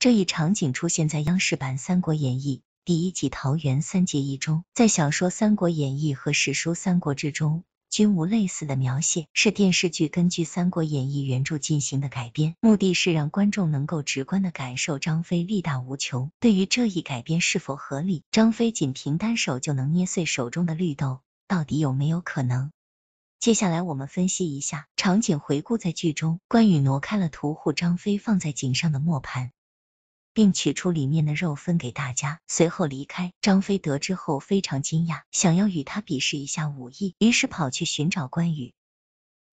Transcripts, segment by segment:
这一场景出现在央视版《三国演义》第一集《桃园三结义》中，在小说《三国演义》和史书《三国志》中均无类似的描写，是电视剧根据《三国演义》原著进行的改编，目的是让观众能够直观的感受张飞力大无穷。对于这一改编是否合理，张飞仅凭单手就能捏碎手中的绿豆，到底有没有可能？接下来我们分析一下场景回顾，在剧中关羽挪开了屠户张飞放在井上的磨盘。并取出里面的肉分给大家，随后离开。张飞得知后非常惊讶，想要与他比试一下武艺，于是跑去寻找关羽。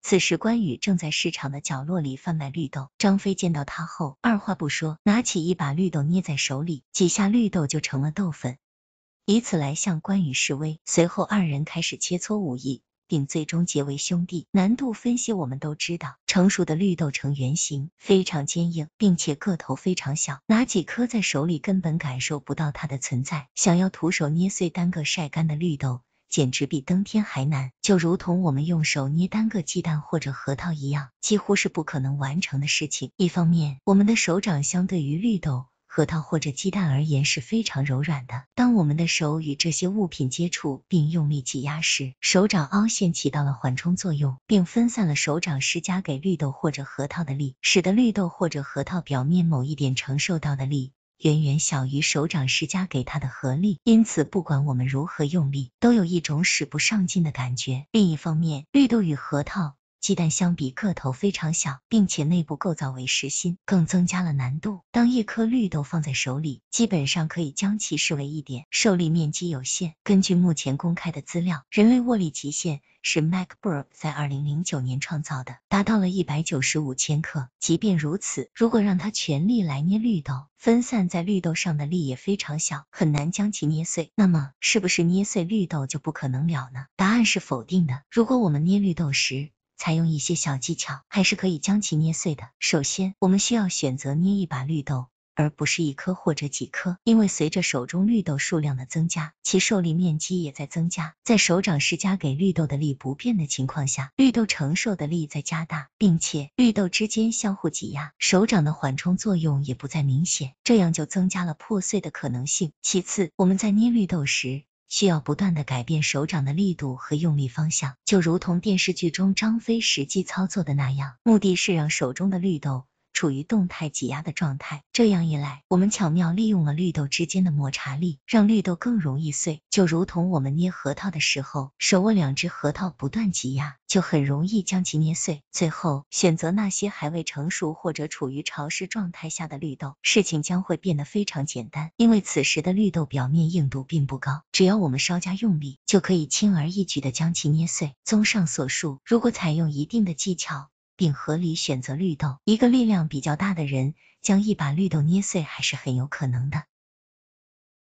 此时关羽正在市场的角落里贩卖绿豆，张飞见到他后，二话不说，拿起一把绿豆捏在手里，几下绿豆就成了豆粉，以此来向关羽示威。随后二人开始切磋武艺。并最终结为兄弟。难度分析，我们都知道，成熟的绿豆呈圆形，非常坚硬，并且个头非常小，拿几颗在手里根本感受不到它的存在。想要徒手捏碎单个晒干的绿豆，简直比登天还难，就如同我们用手捏单个鸡蛋或者核桃一样，几乎是不可能完成的事情。一方面，我们的手掌相对于绿豆。核桃或者鸡蛋而言是非常柔软的。当我们的手与这些物品接触并用力挤压时，手掌凹陷起到了缓冲作用，并分散了手掌施加给绿豆或者核桃的力，使得绿豆或者核桃表面某一点承受到的力远远小于手掌施加给它的合力。因此，不管我们如何用力，都有一种使不上劲的感觉。另一方面，绿豆与核桃。鸡蛋相比个头非常小，并且内部构造为实心，更增加了难度。当一颗绿豆放在手里，基本上可以将其视为一点，受力面积有限。根据目前公开的资料，人类握力极限是 Mac b o o k 在二零零九年创造的，达到了一百九十五千克。即便如此，如果让它全力来捏绿豆，分散在绿豆上的力也非常小，很难将其捏碎。那么，是不是捏碎绿豆就不可能了呢？答案是否定的。如果我们捏绿豆时，采用一些小技巧，还是可以将其捏碎的。首先，我们需要选择捏一把绿豆，而不是一颗或者几颗，因为随着手中绿豆数量的增加，其受力面积也在增加，在手掌施加给绿豆的力不变的情况下，绿豆承受的力在加大，并且绿豆之间相互挤压，手掌的缓冲作用也不再明显，这样就增加了破碎的可能性。其次，我们在捏绿豆时。需要不断的改变手掌的力度和用力方向，就如同电视剧中张飞实际操作的那样，目的是让手中的绿豆。处于动态挤压的状态，这样一来，我们巧妙利用了绿豆之间的摩擦力，让绿豆更容易碎。就如同我们捏核桃的时候，手握两只核桃不断挤压，就很容易将其捏碎。最后选择那些还未成熟或者处于潮湿状态下的绿豆，事情将会变得非常简单，因为此时的绿豆表面硬度并不高，只要我们稍加用力，就可以轻而易举的将其捏碎。综上所述，如果采用一定的技巧，并合理选择绿豆。一个力量比较大的人，将一把绿豆捏碎还是很有可能的。